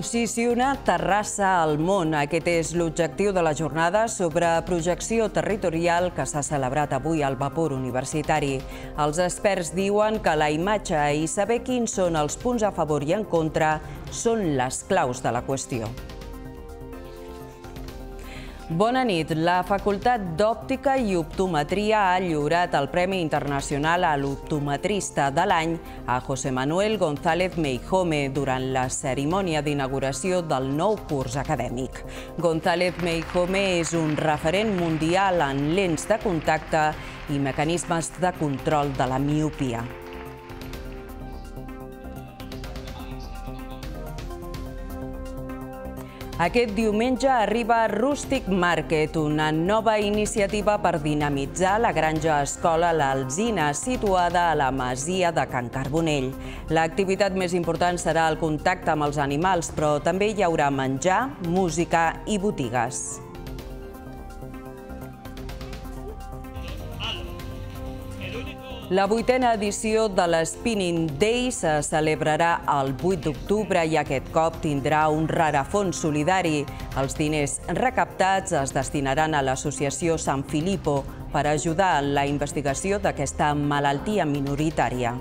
Posiciona Terrassa al món. Aquest és l'objectiu de la jornada sobre projecció territorial que s'ha celebrat avui al vapor universitari. Els experts diuen que la imatge i saber quins són els punts a favor i en contra són les claus de la qüestió. Bona nit. La Facultat d'Òptica i Optometria ha lliurat el Premi Internacional a l'Optometrista de l'any a José Manuel González Meijome durant la cerimònia d'inauguració del nou curs acadèmic. González Meijome és un referent mundial en lents de contacte i mecanismes de control de la miopia. Aquest diumenge arriba Rustic Market, una nova iniciativa per dinamitzar la granja escola L'Alzina, situada a la masia de Can Carbonell. L'activitat més important serà el contacte amb els animals, però també hi haurà menjar, música i botigues. La vuitena edició de l'Spinning Day se celebrarà el 8 d'octubre i aquest cop tindrà un rarafons solidari. Els diners recaptats es destinaran a l'associació San Filippo per ajudar en la investigació d'aquesta malaltia minoritària.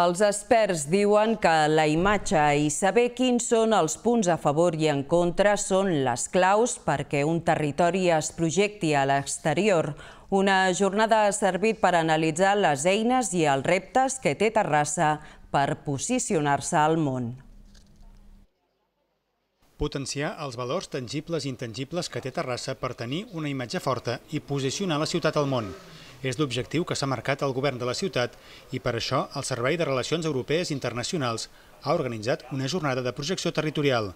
Els experts diuen que la imatge i saber quins són els punts a favor i en contra són les claus perquè un territori es projecti a l'exterior. Una jornada ha servit per analitzar les eines i els reptes que té Terrassa per posicionar-se al món. Potenciar els valors tangibles i intangibles que té Terrassa per tenir una imatge forta i posicionar la ciutat al món. És l'objectiu que s'ha marcat el govern de la ciutat i per això el Servei de Relacions Europees Internacionals ha organitzat una jornada de projecció territorial.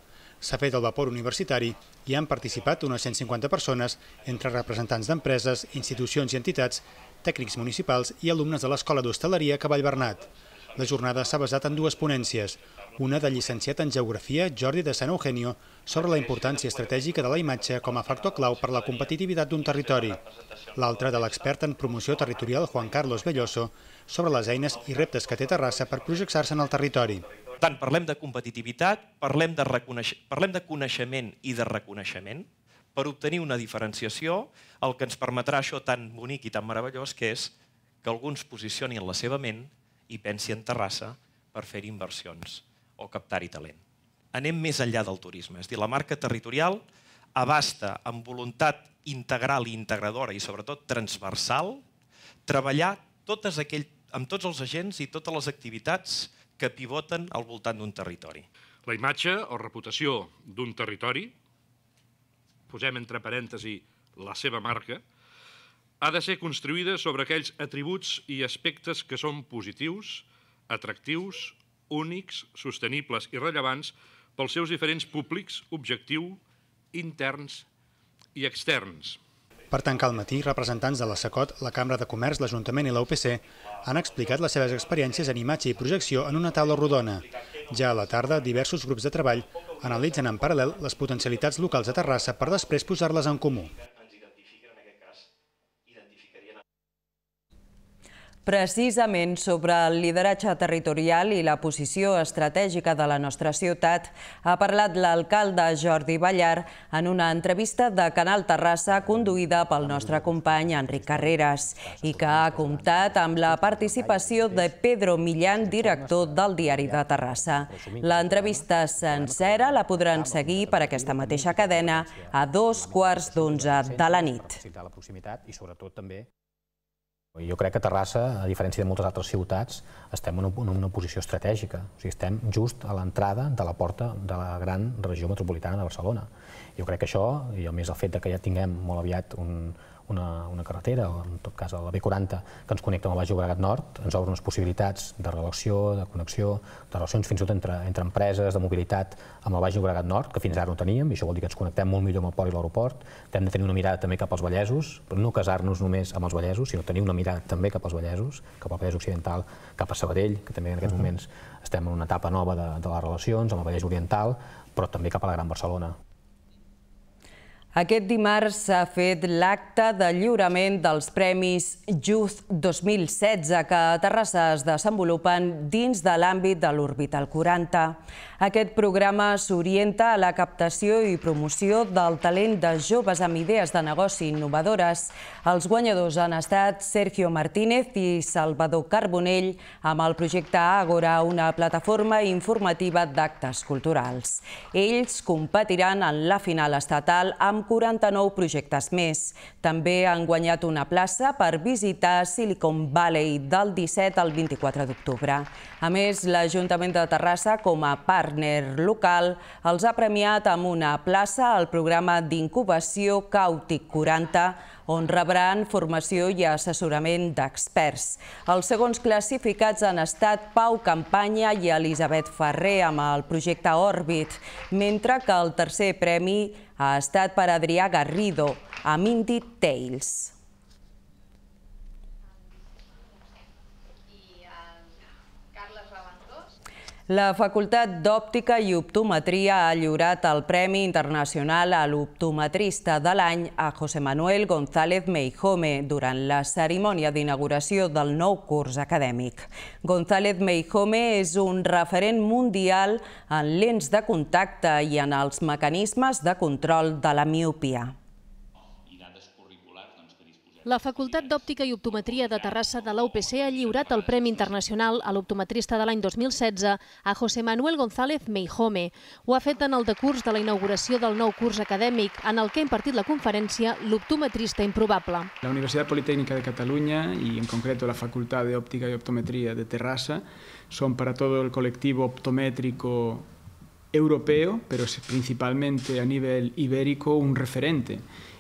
S'ha fet el vapor universitari i han participat unes 150 persones entre representants d'empreses, institucions i entitats, tècnics municipals i alumnes de l'Escola d'Hostaleria Cavall Bernat. La jornada s'ha basat en dues ponències, una de llicenciat en Geografia, Jordi de San Eugenio, sobre la importància estratègica de la imatge com a factor clau per la competitivitat d'un territori, l'altra de l'expert en promoció territorial Juan Carlos Belloso, sobre les eines i reptes que té Terrassa per projectar-se en el territori. Per tant, parlem de competitivitat, parlem de, parlem de coneixement i de reconeixement, per obtenir una diferenciació, el que ens permetrà això tan bonic i tan meravellós que és que alguns posicionin la seva ment i pensi en Terrassa per fer inversions o captar-hi talent. Anem més enllà del turisme. És dir, la marca territorial abasta amb voluntat integral i integradora i sobretot transversal treballar totes aquell, amb tots els agents i totes les activitats que pivoten al voltant d'un territori. La imatge o reputació d'un territori, posem entre parèntesi la seva marca, ha de ser construïda sobre aquells atributs i aspectes que són positius, atractius, únics, sostenibles i rellevants pels seus diferents públics, objectiu, interns i externs. Per tancar el matí, representants de la SACOT, la Cambra de Comerç, l'Ajuntament i la UPC han explicat les seves experiències en imatge i projecció en una taula rodona. Ja a la tarda, diversos grups de treball analitzen en paral·lel les potencialitats locals de Terrassa per després posar-les en comú. identificarían Precisament sobre el lideratge territorial i la posició estratègica de la nostra ciutat ha parlat l'alcalde Jordi Ballar en una entrevista de Canal Terrassa conduïda pel nostre company Enric Carreras i que ha comptat amb la participació de Pedro Millán, director del Diari de Terrassa. L'entrevista sencera la podran seguir per aquesta mateixa cadena a dos quarts d'onze de la nit. ...la proximitat i sobretot també jo crec que Terrassa, a diferència de moltes altres ciutats, estem en una, posició estratègica. O sigui, estem just a l'entrada de la porta de la gran regió metropolitana de Barcelona. Jo crec que això, i a més el fet que ja tinguem molt aviat un, una, una carretera, o en tot cas la B40, que ens connecta amb el Baix Llobregat Nord, ens obre unes possibilitats de relació, de connexió, de relacions fins i tot entre, entre empreses, de mobilitat amb el Baix Llobregat Nord, que fins ara no teníem, i això vol dir que ens connectem molt millor amb el port i l'aeroport, hem de tenir una mirada també cap als Vallesos, però no casar-nos només amb els Vallesos, sinó tenir una mirada també cap als Vallesos, cap al Vallès Occidental, cap a Sabadell, que també en aquests moments estem en una etapa nova de, de les relacions, amb el Vallès Oriental, però també cap a la Gran Barcelona. Aquest dimarts s'ha fet l'acte de lliurament dels Premis Youth 2016 que a Terrassa es desenvolupen dins de l'àmbit de l'Orbital 40. Aquest programa s'orienta a la captació i promoció del talent de joves amb idees de negoci innovadores. Els guanyadors han estat Sergio Martínez i Salvador Carbonell amb el projecte Agora, una plataforma informativa d'actes culturals. Ells competiran en la final estatal amb 49 projectes més. També han guanyat una plaça per visitar Silicon Valley del 17 al 24 d'octubre. A més, l'Ajuntament de Terrassa, com a part partner local els ha premiat amb una plaça al programa d'incubació Càutic 40, on rebran formació i assessorament d'experts. Els segons classificats han estat Pau Campanya i Elisabet Ferrer amb el projecte Òrbit, mentre que el tercer premi ha estat per Adrià Garrido, amb Indy Tales. La Facultat d'Òptica i Optometria ha lliurat el Premi Internacional a l'Optometrista de l'any a José Manuel González Meijome durant la cerimònia d'inauguració del nou curs acadèmic. González Meijome és un referent mundial en lents de contacte i en els mecanismes de control de la miopia. La Facultat d'Òptica i Optometria de Terrassa de l'UPC ha lliurat el Premi Internacional a l'optometrista de l'any 2016 a José Manuel González Meijome. Ho ha fet en el decurs de la inauguració del nou curs acadèmic, en el que ha impartit la conferència L'optometrista improbable. La Universitat Politécnica de Catalunya i en concreto la Facultat d'Òptica i Optometria de Terrassa són per a tot el col·lectiu optomètric europeu, però principalment a nivell ibèric un referent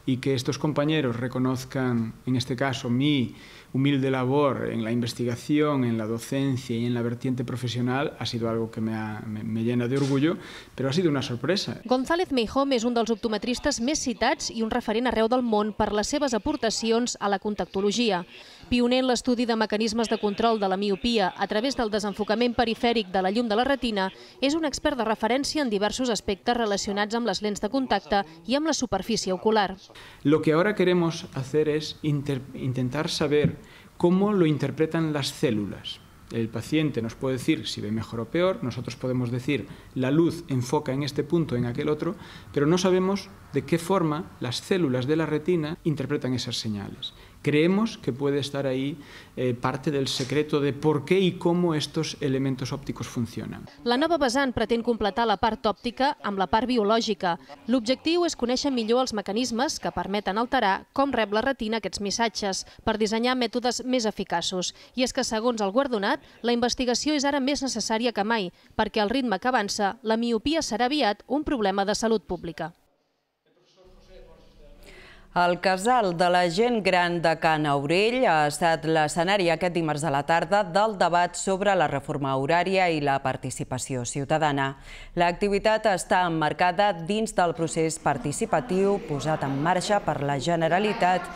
y que estos compañeros reconozcan, en este caso, mi humilde labor en la investigación, en la docencia y en la vertiente profesional ha sido algo que me, ha, me, me llena de orgullo, però ha sido una sorpresa. González Meijom és un dels optometristes més citats i un referent arreu del món per les seves aportacions a la contactologia pioner en l'estudi de mecanismes de control de la miopia a través del desenfocament perifèric de la llum de la retina, és un expert de referència en diversos aspectes relacionats amb les lents de contacte i amb la superfície ocular. Lo que ahora queremos hacer es intentar saber cómo lo interpretan las células. El paciente nos puede decir si ve mejor o peor, nosotros podemos decir la luz enfoca en este punto, en aquel otro, pero no sabemos de qué forma las células de la retina interpretan esas señales. Creemos que puede estar ahí eh, parte del secreto de por qué y cómo estos elementos ópticos funcionan. La nova vessant pretén completar la part òptica amb la part biològica. L'objectiu és conèixer millor els mecanismes que permeten alterar com rep la retina aquests missatges per dissenyar mètodes més eficaços. I és que, segons el guardonat, la investigació és ara més necessària que mai, perquè al ritme que avança, la miopia serà aviat un problema de salut pública. El casal de la gent gran de Can Aurell ha estat l'escenari aquest dimarts a la tarda del debat sobre la reforma horària i la participació ciutadana. L'activitat està emmarcada dins del procés participatiu posat en marxa per la Generalitat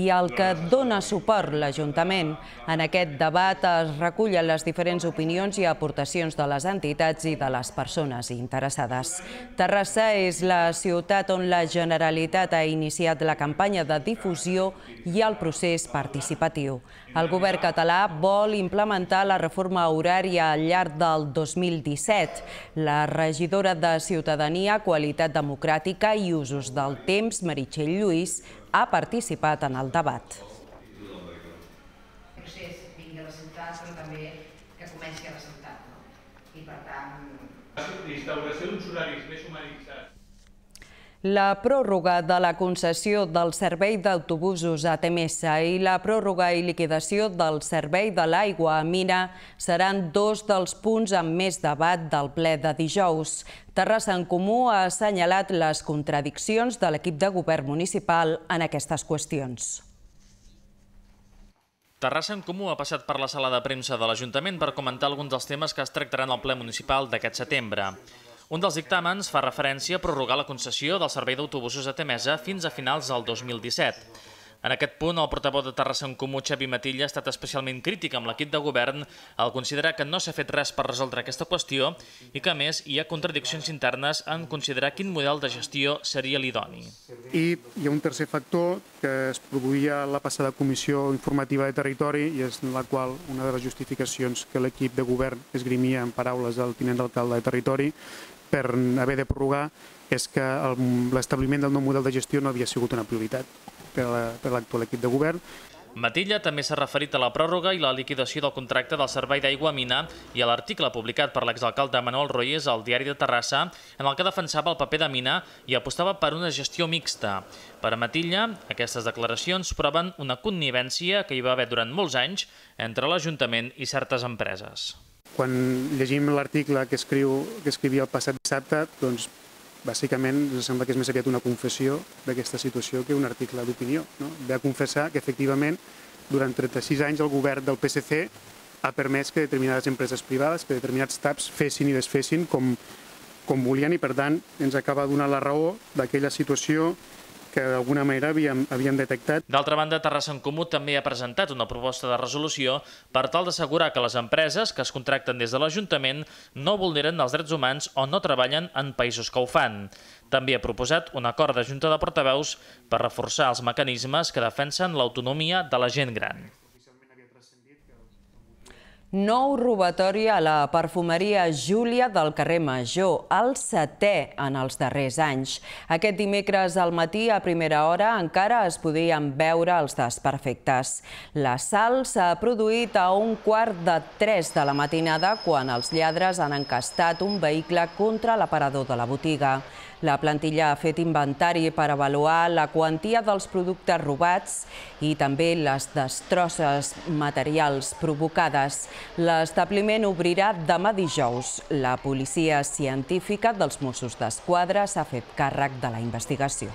i al que dona suport l'Ajuntament. En aquest debat es recullen les diferents opinions i aportacions de les entitats i de les persones interessades. Terrassa és la ciutat on la Generalitat ha iniciat la campanya de difusió i al procés participatiu. El govern català vol implementar la reforma horària al llarg del 2017. La regidora de Ciutadania, Qualitat Democràtica i Usos del Temps, Meritxell Lluís, ha participat en el debat. El la ciutat, però també que comenci a la ciutat. No? I per tant la pròrroga de la concessió del servei d'autobusos a Temesa i la pròrroga i liquidació del servei de l'aigua a Mina seran dos dels punts amb més debat del ple de dijous. Terrassa en Comú ha assenyalat les contradiccions de l'equip de govern municipal en aquestes qüestions. Terrassa en Comú ha passat per la sala de premsa de l'Ajuntament per comentar alguns dels temes que es tractaran al ple municipal d'aquest setembre. Un dels dictàmens fa referència a prorrogar la concessió del servei d'autobusos a Temesa fins a finals del 2017. En aquest punt, el portaveu de Terrassa en Comú, Xavi Matilla, ha estat especialment crític amb l'equip de govern al considerar que no s'ha fet res per resoldre aquesta qüestió i que, a més, hi ha contradiccions internes en considerar quin model de gestió seria l'idoni. I hi ha un tercer factor que es produïa a la passada comissió informativa de territori i és en la qual una de les justificacions que l'equip de govern esgrimia en paraules del tinent d'alcalde de territori per haver de prorrogar és que l'establiment del nou model de gestió no havia sigut una prioritat per l'actual equip de govern. Matilla també s'ha referit a la pròrroga i la liquidació del contracte del Servei d'Aigua Mina i a l'article publicat per l'exalcalde Manuel Royes al diari de Terrassa, en el que defensava el paper de Mina i apostava per una gestió mixta. Per a Matilla, aquestes declaracions proven una connivència que hi va haver durant molts anys entre l'Ajuntament i certes empreses. Quan llegim l'article que, escriu, que escrivia el passat dissabte, doncs bàsicament ens sembla que és més aviat una confessió d'aquesta situació que un article d'opinió. No? Ve a confessar que efectivament durant 36 anys el govern del PSC ha permès que determinades empreses privades, que determinats TAPs fessin i desfessin com, com volien i per tant ens acaba donant la raó d'aquella situació que d'alguna manera havíem, havíem detectat. D'altra banda, Terrassa en Comú també ha presentat una proposta de resolució per tal d'assegurar que les empreses que es contracten des de l'Ajuntament no vulneren els drets humans o no treballen en països que ho fan. També ha proposat un acord de Junta de Portaveus per reforçar els mecanismes que defensen l'autonomia de la gent gran. Nou robatori a la perfumeria Júlia del carrer Major, el setè en els darrers anys. Aquest dimecres al matí, a primera hora, encara es podien veure els desperfectes. L'assalt s'ha produït a un quart de tres de la matinada quan els lladres han encastat un vehicle contra l'aparador de la botiga. La plantilla ha fet inventari per avaluar la quantia dels productes robats i també les destrosses materials provocades. L'establiment obrirà demà dijous. La policia científica dels Mossos d'Esquadra s'ha fet càrrec de la investigació.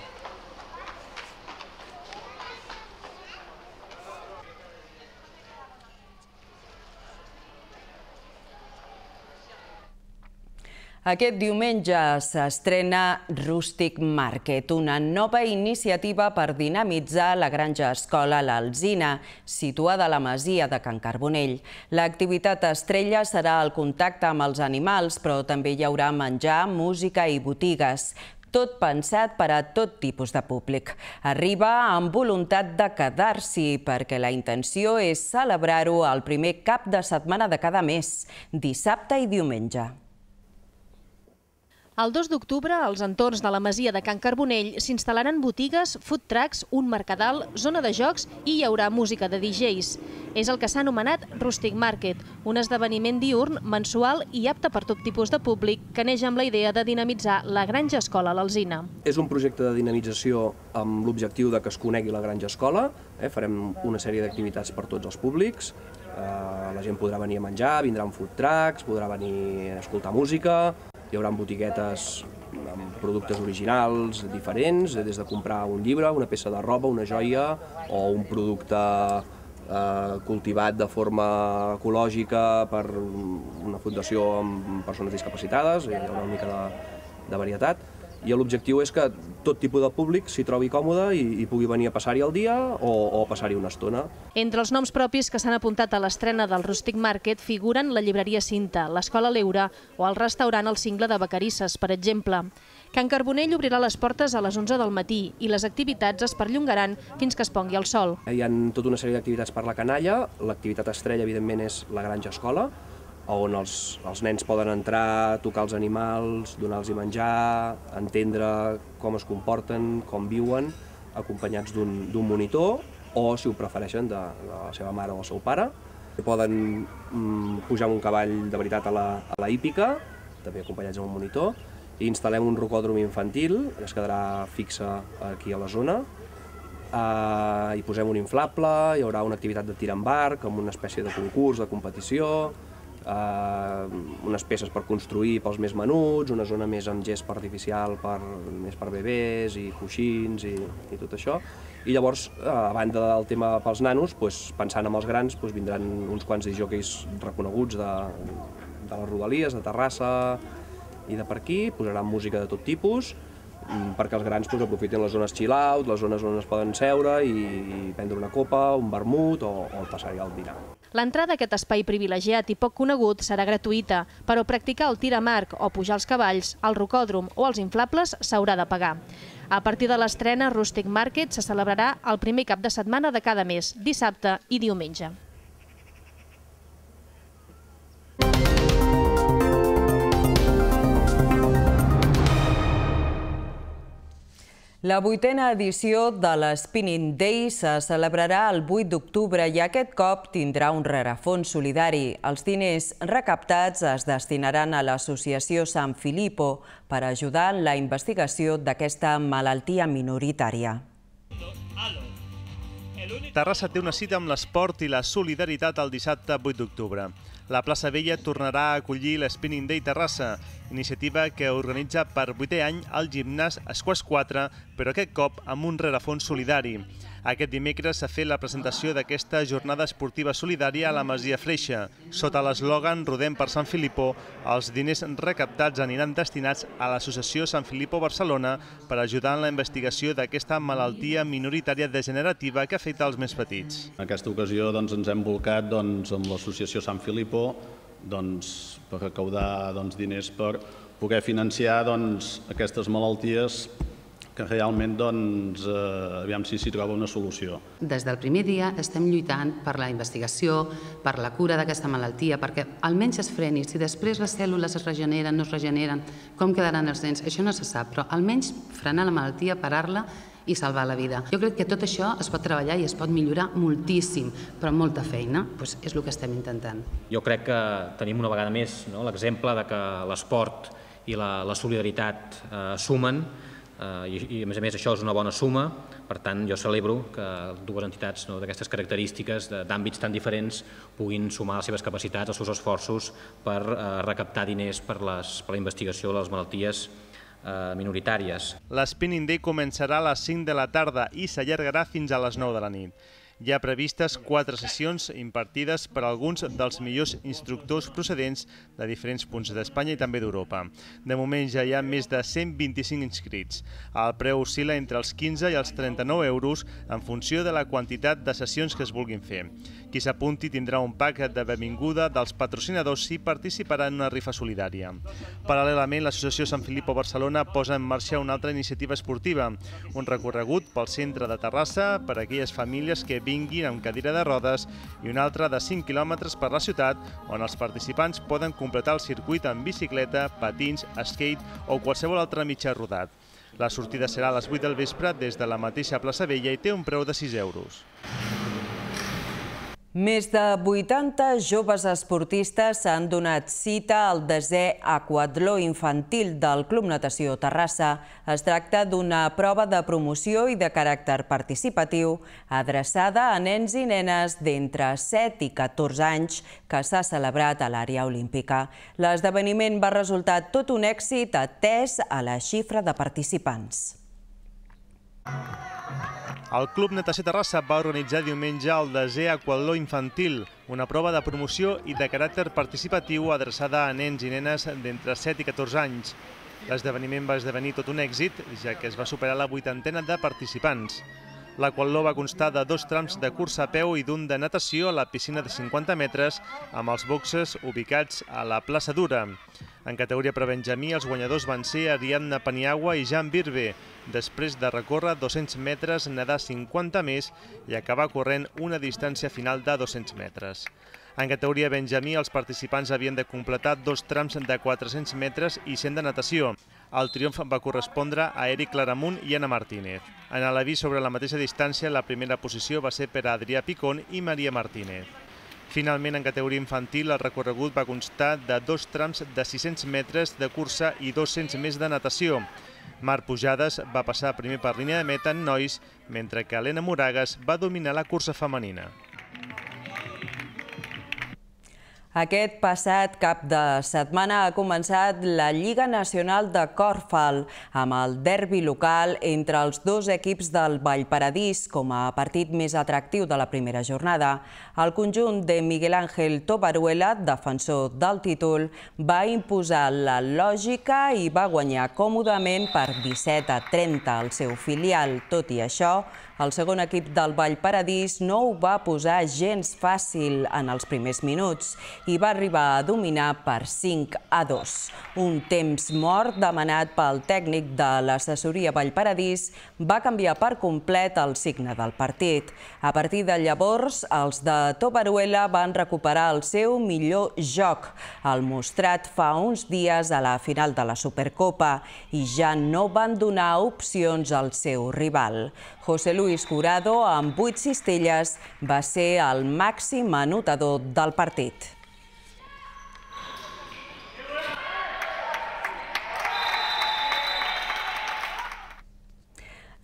Aquest diumenge s'estrena Rustic Market, una nova iniciativa per dinamitzar la granja escola L'Alzina, situada a la masia de Can Carbonell. L'activitat estrella serà el contacte amb els animals, però també hi haurà menjar, música i botigues tot pensat per a tot tipus de públic. Arriba amb voluntat de quedar-s'hi, perquè la intenció és celebrar-ho el primer cap de setmana de cada mes, dissabte i diumenge. El 2 d'octubre, als entorns de la masia de Can Carbonell s'instal·laran botigues, food trucks, un mercadal, zona de jocs i hi haurà música de DJs. És el que s'ha anomenat Rustic Market, un esdeveniment diurn, mensual i apte per tot tipus de públic que neix amb la idea de dinamitzar la Granja Escola a l'Alzina. És un projecte de dinamització amb l'objectiu de que es conegui la Granja Escola. Eh? Farem una sèrie d'activitats per tots els públics. Eh, la gent podrà venir a menjar, vindran food trucks, podrà venir a escoltar música, hi haurà botiguetes amb productes originals, diferents, eh, des de comprar un llibre, una peça de roba, una joia o un producte eh, cultivat de forma ecològica per una fundació amb persones discapacitades, hi haurà una mica de, de varietat i l'objectiu és que tot tipus de públic s'hi trobi còmode i, i pugui venir a passar-hi el dia o, o passar-hi una estona. Entre els noms propis que s'han apuntat a l'estrena del Rustic Market figuren la llibreria Cinta, l'Escola Leura o el restaurant El Cingle de Vacarisses, per exemple. Can Carbonell obrirà les portes a les 11 del matí i les activitats es perllongaran fins que es pongui el sol. Hi ha tota una sèrie d'activitats per la canalla, l'activitat estrella evidentment és la Granja Escola, on els, els nens poden entrar, tocar els animals, donar-los menjar, entendre com es comporten, com viuen, acompanyats d'un monitor o, si ho prefereixen, de, de la seva mare o el seu pare. Poden mm, pujar amb un cavall de veritat a la, a la hípica, també acompanyats amb un monitor, i instal·lem un rocòdrom infantil, que es quedarà fixa aquí a la zona, uh, hi posem un inflable, hi haurà una activitat de tir amb arc, amb una espècie de concurs, de competició, eh, unes peces per construir pels més menuts, una zona més amb gest artificial per, més per bebès i coixins i, i tot això. I llavors, eh, a banda del tema pels nanos, doncs, pensant en els grans, doncs, vindran uns quants jockeys reconeguts de, de les rodalies, de Terrassa i de per aquí, posaran música de tot tipus, mm, perquè els grans doncs, aprofiten les zones chill out, les zones on es poden seure i, i prendre una copa, un vermut o, o passar-hi al dinar. L'entrada a aquest espai privilegiat i poc conegut serà gratuïta, però practicar el tir a marc o pujar els cavalls, el rocòdrom o els inflables s'haurà de pagar. A partir de l'estrena, Rustic Market se celebrarà el primer cap de setmana de cada mes, dissabte i diumenge. La vuitena edició de l'Spinning Day se celebrarà el 8 d'octubre i aquest cop tindrà un rerefons solidari. Els diners recaptats es destinaran a l'associació San Filippo per ajudar en la investigació d'aquesta malaltia minoritària. Terrassa té una cita amb l'esport i la solidaritat el dissabte 8 d'octubre la plaça Vella tornarà a acollir l'Spinning Day Terrassa, iniciativa que organitza per vuitè any el gimnàs Esquas 4, però aquest cop amb un rerefons solidari. Aquest dimecres s'ha fet la presentació d'aquesta jornada esportiva solidària a la Masia Freixa. Sota l'eslògan Rodem per Sant Filipó, els diners recaptats aniran destinats a l'associació Sant Filipó Barcelona per ajudar en la investigació d'aquesta malaltia minoritària degenerativa que afecta els més petits. En aquesta ocasió doncs, ens hem volcat doncs, amb l'associació Sant Filipó doncs, per recaudar doncs, diners per poder financiar doncs, aquestes malalties que realment doncs, eh, aviam si s'hi troba una solució. Des del primer dia estem lluitant per la investigació, per la cura d'aquesta malaltia, perquè almenys es freni. Si després les cèl·lules es regeneren, no es regeneren, com quedaran els nens, això no se sap, però almenys frenar la malaltia, parar-la i salvar la vida. Jo crec que tot això es pot treballar i es pot millorar moltíssim, però molta feina doncs és el que estem intentant. Jo crec que tenim una vegada més no, l'exemple de que l'esport i la, la solidaritat eh, sumen, Eh, i, i a més a més això és una bona suma, per tant jo celebro que dues entitats no, d'aquestes característiques d'àmbits tan diferents puguin sumar les seves capacitats, els seus esforços per eh, recaptar diners per, les, per la investigació de les malalties eh, minoritàries. L'Spinning Day començarà a les 5 de la tarda i s'allargarà fins a les 9 de la nit hi ha previstes quatre sessions impartides per alguns dels millors instructors procedents de diferents punts d'Espanya i també d'Europa. De moment ja hi ha més de 125 inscrits. El preu oscil·la entre els 15 i els 39 euros en funció de la quantitat de sessions que es vulguin fer. Qui s'apunti tindrà un pack de benvinguda dels patrocinadors si participarà en una rifa solidària. Paral·lelament, l'Associació Sant Filippo Barcelona posa en marxa una altra iniciativa esportiva, un recorregut pel centre de Terrassa per a aquelles famílies que vinguin amb cadira de rodes i un altre de 5 km per la ciutat, on els participants poden completar el circuit amb bicicleta, patins, skate o qualsevol altre mitjà rodat. La sortida serà a les 8 del vespre des de la mateixa plaça Vella i té un preu de 6 euros. Més de 80 joves esportistes s'han donat cita al desè aquatló infantil del Club Natació Terrassa. Es tracta d'una prova de promoció i de caràcter participatiu adreçada a nens i nenes d'entre 7 i 14 anys que s'ha celebrat a l'àrea olímpica. L'esdeveniment va resultar tot un èxit atès a la xifra de participants. El Club Natació Terrassa va organitzar diumenge el desè Aqualó Infantil, una prova de promoció i de caràcter participatiu adreçada a nens i nenes d'entre 7 i 14 anys. L'esdeveniment va esdevenir tot un èxit, ja que es va superar la vuitantena de participants la qual va constar de dos trams de cursa a peu i d'un de natació a la piscina de 50 metres amb els boxes ubicats a la plaça Dura. En categoria per Benjamí, els guanyadors van ser Ariadna Paniagua i Jan Birbe, després de recórrer 200 metres, nedar 50 més i acabar corrent una distància final de 200 metres. En categoria Benjamí, els participants havien de completar dos trams de 400 metres i 100 de natació. El triomf va correspondre a Eric Claramunt i Anna Martínez. En l'avís sobre la mateixa distància, la primera posició va ser per a Adrià Picón i Maria Martínez. Finalment, en categoria infantil, el recorregut va constar de dos trams de 600 metres de cursa i 200 més de natació. Marc Pujades va passar primer per línia de meta en nois, mentre que Helena Moragas va dominar la cursa femenina. Aquest passat cap de setmana ha començat la Lliga Nacional de Corfal amb el derbi local entre els dos equips del Vallparadís com a partit més atractiu de la primera jornada. El conjunt de Miguel Ángel Tobaruela, defensor del títol, va imposar la lògica i va guanyar còmodament per 17 a 30 el seu filial. Tot i això, el segon equip del Vall Paradís no ho va posar gens fàcil en els primers minuts i va arribar a dominar per 5 a 2. Un temps mort demanat pel tècnic de l'assessoria Paradís va canviar per complet el signe del partit. A partir de llavors, els de Tobaruela van recuperar el seu millor joc, el mostrat fa uns dies a la final de la Supercopa, i ja no van donar opcions al seu rival. José Luis Curado, amb 8 cistelles, va ser el màxim anotador del partit.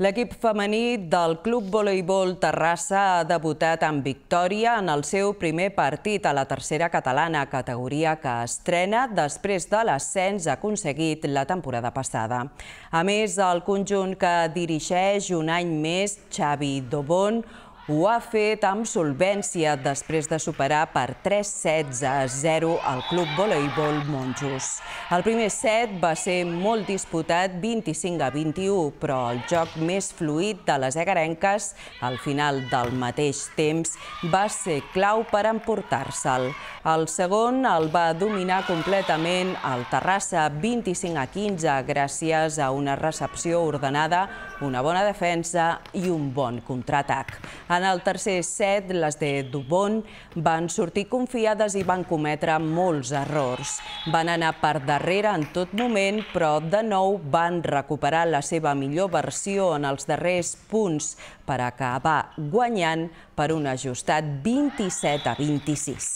L'equip femení del Club Voleibol Terrassa ha debutat amb victòria en el seu primer partit a la tercera catalana, categoria que estrena després de l'ascens aconseguit la temporada passada. A més, el conjunt que dirigeix un any més, Xavi Dobón, ho ha fet amb solvència després de superar per 3 16 a 0 el Club Voleibol Monjos. El primer set va ser molt disputat, 25 a 21, però el joc més fluid de les egarenques, al final del mateix temps, va ser clau per emportar-se'l. El segon el va dominar completament el Terrassa, 25 a 15, gràcies a una recepció ordenada, una bona defensa i un bon contraatac. En el tercer set, les de Dubon van sortir confiades i van cometre molts errors. Van anar per darrere en tot moment, però de nou van recuperar la seva millor versió en els darrers punts per acabar guanyant per un ajustat 27 a 26.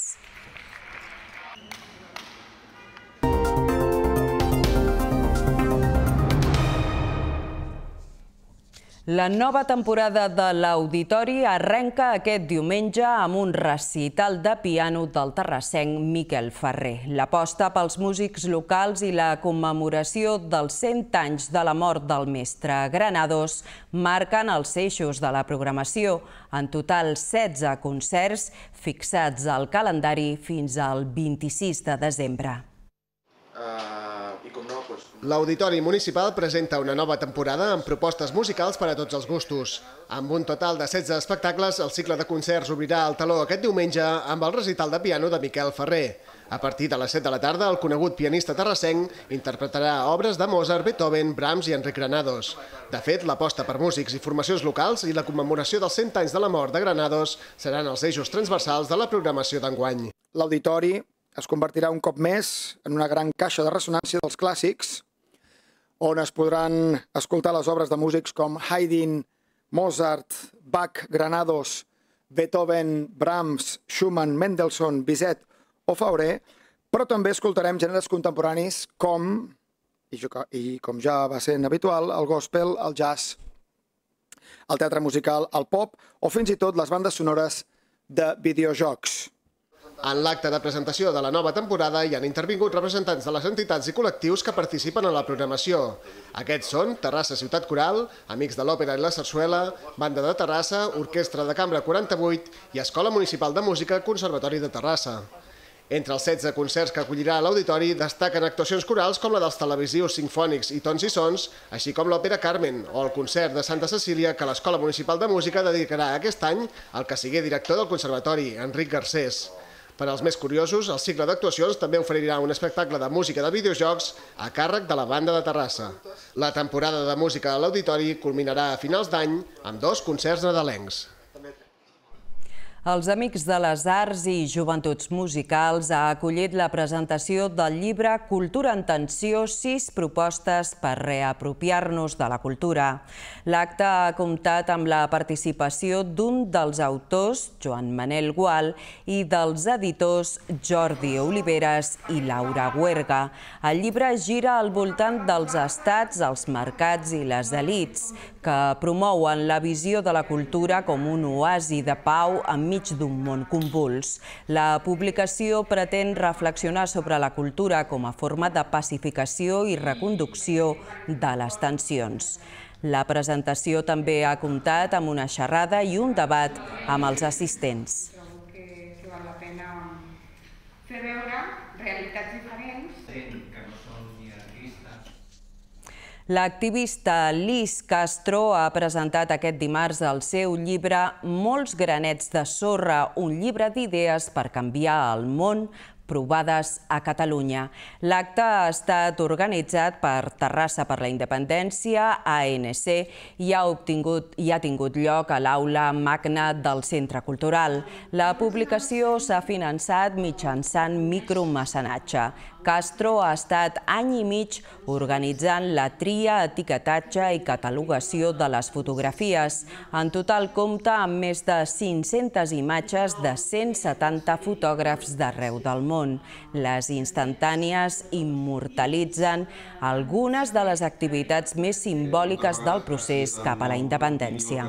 La nova temporada de l'Auditori arrenca aquest diumenge amb un recital de piano del terrassenc Miquel Ferrer. L'aposta pels músics locals i la commemoració dels 100 anys de la mort del mestre Granados marquen els eixos de la programació. En total, 16 concerts fixats al calendari fins al 26 de desembre. Uh... L'Auditori Municipal presenta una nova temporada amb propostes musicals per a tots els gustos. Amb un total de 16 espectacles, el cicle de concerts obrirà el taló aquest diumenge amb el recital de piano de Miquel Ferrer. A partir de les 7 de la tarda, el conegut pianista terrassenc interpretarà obres de Mozart, Beethoven, Brahms i Enric Granados. De fet, l'aposta per músics i formacions locals i la commemoració dels 100 anys de la mort de Granados seran els eixos transversals de la programació d'enguany. L'Auditori es convertirà un cop més en una gran caixa de ressonància dels clàssics on es podran escoltar les obres de músics com Haydn, Mozart, Bach, Granados, Beethoven, Brahms, Schumann, Mendelssohn, Bizet o Fauré, però també escoltarem gèneres contemporanis com, i, com ja va sent habitual, el gospel, el jazz, el teatre musical, el pop o fins i tot les bandes sonores de videojocs. En l'acte de presentació de la nova temporada hi han intervingut representants de les entitats i col·lectius que participen en la programació. Aquests són Terrassa Ciutat Coral, Amics de l'Òpera i la Sarsuela, Banda de Terrassa, Orquestra de Cambra 48 i Escola Municipal de Música Conservatori de Terrassa. Entre els 16 concerts que acollirà l'auditori destaquen actuacions corals com la dels televisius sinfònics i tons i sons, així com l'òpera Carmen o el concert de Santa Cecília que l'Escola Municipal de Música dedicarà aquest any al que sigué director del Conservatori, Enric Garcés. Per als més curiosos, el cicle d'actuacions també oferirà un espectacle de música de videojocs a càrrec de la banda de Terrassa. La temporada de música a l'auditori culminarà a finals d'any amb dos concerts nadalencs els Amics de les Arts i Joventuts Musicals ha acollit la presentació del llibre Cultura en Tensió, sis propostes per reapropiar-nos de la cultura. L'acte ha comptat amb la participació d'un dels autors, Joan Manel Gual, i dels editors Jordi Oliveres i Laura Huerga. El llibre gira al voltant dels estats, els mercats i les elites, que promouen la visió de la cultura com un oasi de pau enmig d'un món convuls. La publicació pretén reflexionar sobre la cultura com a forma de pacificació i reconducció de les tensions. La presentació també ha comptat amb una xerrada i un debat amb els assistents. L'activista Liz Castro ha presentat aquest dimarts el seu llibre Molts granets de sorra, un llibre d'idees per canviar el món provades a Catalunya. L'acte ha estat organitzat per Terrassa per la Independència, ANC, i ha, obtingut, i ha tingut lloc a l'aula magna del Centre Cultural. La publicació s'ha finançat mitjançant micromecenatge. Castro ha estat any i mig organitzant la tria, etiquetatge i catalogació de les fotografies. En total compta amb més de 500 imatges de 170 fotògrafs d'arreu del món. Les instantànies immortalitzen algunes de les activitats més simbòliques del procés cap a la independència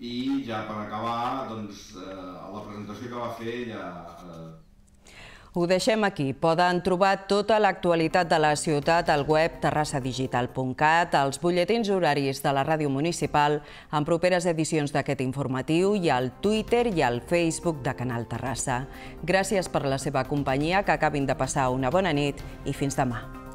i ja per acabar, doncs, eh, la presentació que va fer ja... Eh... Ho deixem aquí. Poden trobar tota l'actualitat de la ciutat al web terrassadigital.cat, als butlletins horaris de la ràdio municipal, en properes edicions d'aquest informatiu i al Twitter i al Facebook de Canal Terrassa. Gràcies per la seva companyia, que acabin de passar una bona nit i fins demà.